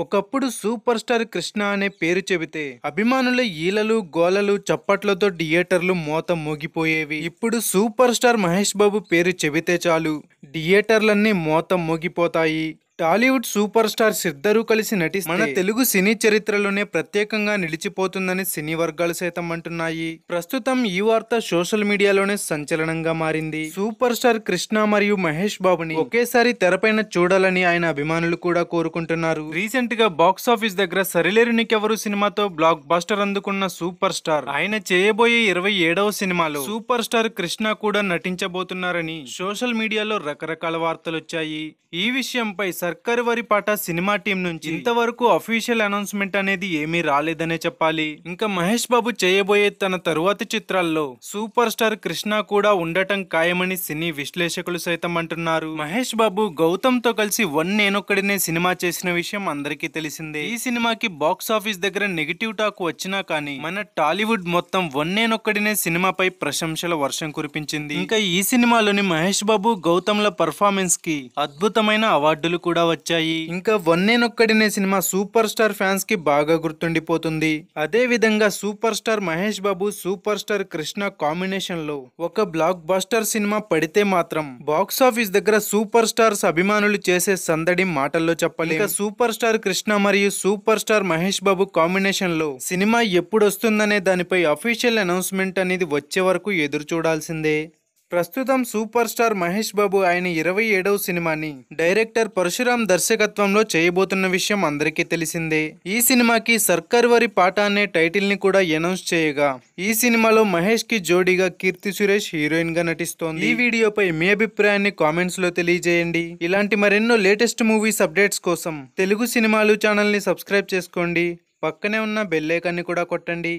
ఒకప్పుడు super star Krishna అనే పేరు చెబితే అభిమానుల ఈలలు గోలలు చప్పట్లతో థియేటర్లు మోత మోగిపోయేవి ఇప్పుడు సూపర్ స్టార్ మహేష్ బాబు పేరు చెబితే చాలు థియేటర్లన్నీ మోత మోగిపోతాయి టాలీవుడ్ సూపర్ స్టార్స్ ఇద్దరూ కలిసి నటి మన తెలుగు సినీ చరిత్రలోనే ప్రత్యేకంగా నిలిచిపోతుందని సినీ వర్గాలు సైతం అంటున్నాయి ప్రస్తుతం ఈ వార్త సోషల్ మీడియాలోనే సంచలనంగా మారింది సూపర్ స్టార్ కృష్ణ మరియు మహేష్ బాబుని ఒకేసారి తెరపైన చూడాలని ఆయన అభిమానులు కూడా కోరుకుంటున్నారు రీసెంట్ గా బాక్స్ ఆఫీస్ దగ్గర సరిలేరు నీకెవరు సినిమాతో బ్లాక్ బస్టర్ అందుకున్న సూపర్ స్టార్ ఆయన చేయబోయే ఇరవై ఏడవ సినిమాలో సూపర్ స్టార్ కృష్ణ కూడా నటించబోతున్నారని సోషల్ మీడియాలో రకరకాల వార్తలు వచ్చాయి ఈ విషయంపై సర్కార్ వరి పాట సినిమా టీం నుంచి ఇంతవరకు అఫీషియల్ అనౌన్స్మెంట్ అనేది ఏమీ రాలేదనే చెప్పాలి ఇంకా మహేష్ బాబు చేయబోయే తన తరువాతి చిత్రాల్లో సూపర్ స్టార్ కృష్ణ కూడా ఉండటం ఖాయమని సినీ విశ్లేషకులు సైతం అంటున్నారు మహేష్ బాబు గౌతమ్ తో కలిసి వన్ నేనొక్కడినే సినిమా చేసిన విషయం అందరికీ తెలిసిందే ఈ సినిమాకి బాక్స్ ఆఫీస్ దగ్గర నెగిటివ్ టాక్ వచ్చినా కానీ మన టాలీవుడ్ మొత్తం వన్ నేనొక్కడినే సినిమాపై ప్రశంసల వర్షం కురిపించింది ఇంకా ఈ సినిమాలోని మహేష్ బాబు గౌతమ్ల పర్ఫార్మెన్స్ కి అద్భుతమైన అవార్డులు కూడా కూడా వచ్చాయి ఇంకా వన్నేనొక్కడినే సినిమా సూపర్ స్టార్ ఫ్యాన్స్ కి బాగా గుర్తుండిపోతుంది అదే విధంగా సూపర్ స్టార్ మహేష్ బాబు సూపర్ స్టార్ కృష్ణ కాంబినేషన్ లో ఒక బ్లాక్ బస్టర్ సినిమా పడితే మాత్రం బాక్స్ ఆఫీస్ దగ్గర సూపర్ స్టార్స్ అభిమానులు చేసే సందడి మాటల్లో చెప్పాలి ఇంకా సూపర్ స్టార్ కృష్ణ మరియు super star Mahesh Babu combination లో సినిమా ఎప్పుడు వస్తుందనే దానిపై అఫీషియల్ అనౌన్స్మెంట్ అనేది వచ్చే వరకు ఎదురు చూడాల్సిందే ప్రస్తుతం సూపర్ స్టార్ మహేష్ బాబు ఆయన ఇరవై ఏడవ సినిమాని డైరెక్టర్ పరశురామ్ దర్శకత్వంలో చేయబోతున్న విషయం అందరికీ తెలిసిందే ఈ సినిమాకి సర్కార్ వారి పాట అనే టైటిల్ ని కూడా అనౌన్స్ చేయగా ఈ సినిమాలో మహేష్ కి జోడీగా కీర్తి సురేష్ హీరోయిన్ గా నటిస్తోంది ఈ వీడియోపై మీ అభిప్రాయాన్ని కామెంట్స్ లో తెలియజేయండి ఇలాంటి మరెన్నో లేటెస్ట్ మూవీస్ అప్డేట్స్ కోసం తెలుగు సినిమాలు ఛానల్ ని సబ్స్క్రైబ్ చేసుకోండి పక్కనే ఉన్న బెల్లేకాన్ని కూడా కొట్టండి